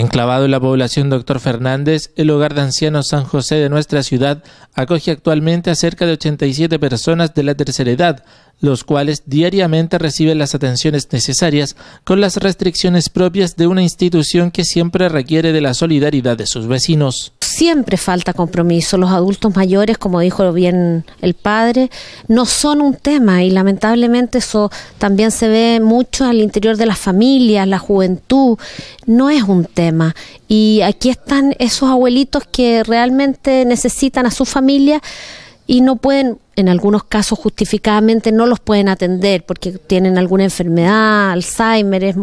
Enclavado en la población Doctor Fernández, el hogar de ancianos San José de nuestra ciudad acoge actualmente a cerca de 87 personas de la tercera edad, los cuales diariamente reciben las atenciones necesarias con las restricciones propias de una institución que siempre requiere de la solidaridad de sus vecinos. Siempre falta compromiso. Los adultos mayores, como dijo bien el padre, no son un tema y lamentablemente eso también se ve mucho al interior de las familias, la juventud, no es un tema. Y aquí están esos abuelitos que realmente necesitan a su familia y no pueden, en algunos casos justificadamente, no los pueden atender porque tienen alguna enfermedad, Alzheimer, es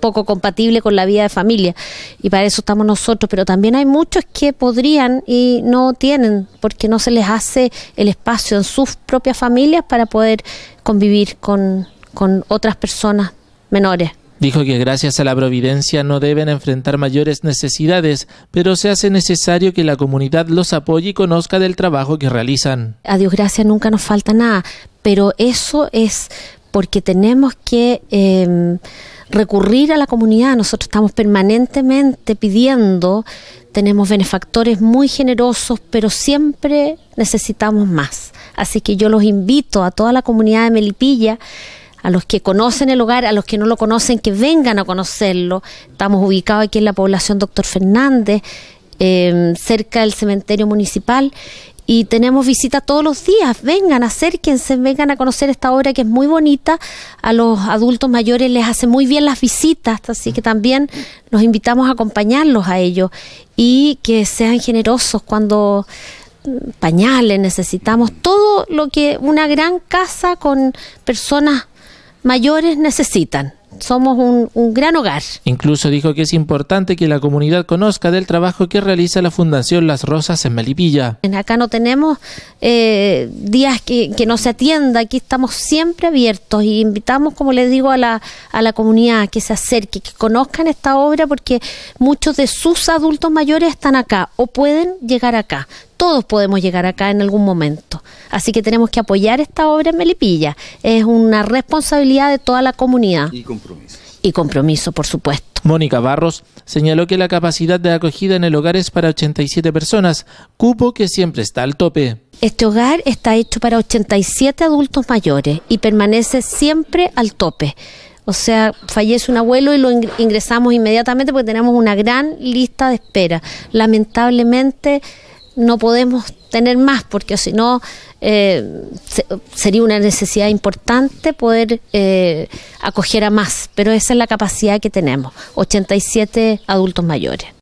poco compatible con la vida de familia y para eso estamos nosotros, pero también hay muchos que podrían y no tienen porque no se les hace el espacio en sus propias familias para poder convivir con, con otras personas menores. Dijo que gracias a la providencia no deben enfrentar mayores necesidades, pero se hace necesario que la comunidad los apoye y conozca del trabajo que realizan. A Dios gracias nunca nos falta nada, pero eso es porque tenemos que em, recurrir a la comunidad. Nosotros estamos permanentemente pidiendo, tenemos benefactores muy generosos, pero siempre necesitamos más. Así que yo los invito a toda la comunidad de Melipilla a los que conocen el hogar, a los que no lo conocen, que vengan a conocerlo. Estamos ubicados aquí en la población Doctor Fernández, em, cerca del cementerio municipal. Y tenemos visitas todos los días. Vengan, acérquense, vengan a conocer esta obra que es muy bonita. A los adultos mayores les hace muy bien las visitas, así que también los invitamos a acompañarlos a ellos y que sean generosos cuando mm, pañales, necesitamos todo lo que una gran casa con personas mayores necesitan. Somos un, gran hogar. Incluso dijo que es importante que la comunidad conozca del trabajo que realiza la Fundación Las Rosas en Melipilla. Acá no tenemos eh, días que, no se atienda, aquí estamos siempre abiertos y invitamos, como les digo, a la, a la comunidad que se acerque, que conozcan esta obra porque muchos de sus adultos mayores están acá o pueden llegar acá todos podemos llegar acá en algún momento. Así que tenemos que apoyar esta obra en Melipilla. Es una responsabilidad de toda la comunidad. Y compromiso. Y compromiso, por supuesto. Mónica Barros señaló que la capacidad de acogida en el hogar es para 87 personas, cupo que siempre está al tope. Este hogar está hecho para 87 adultos mayores y permanece siempre al tope. O sea, fallece un abuelo y lo ingresamos inmediatamente porque tenemos una gran lista de espera. Lamentablemente no podemos tener más, porque si no eh, sería una necesidad importante poder eh, acoger a más, pero esa es la capacidad que tenemos, 87 adultos mayores.